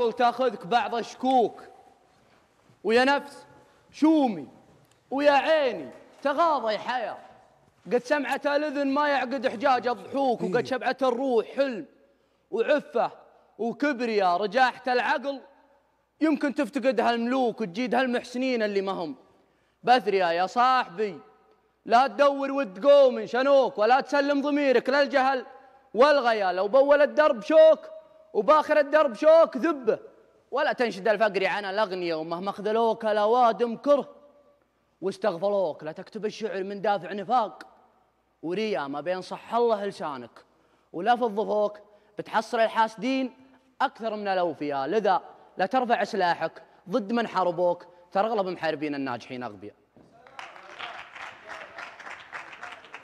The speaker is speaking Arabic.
قبل تاخذك بعض الشكوك ويا نفس شومي ويا عيني تغاضى يا حيا قد سمعت الاذن ما يعقد حجاج الضحوك وقد إيه. شبعت الروح حلم وعفه وكبرياء رجاحة العقل يمكن تفتقد هالملوك وتجيد هالمحسنين اللي ما هم بثريا يا صاحبي لا تدور وتقوم شنوك ولا تسلم ضميرك للجهل والغيا لو بول الدرب شوك وباخر الدرب شوك ذبه ولا تنشد الفقر عن الأغنياء ومهما خذلوك الأوادم كره واستغفلوك لا تكتب الشعر من دافع نفاق وريا ما بين صح الله لسانك ولا في الضفوك بتحصل الحاسدين أكثر من الأوفياء لذا لا ترفع سلاحك ضد من حاربوك ترى أغلب محاربين الناجحين أغبياء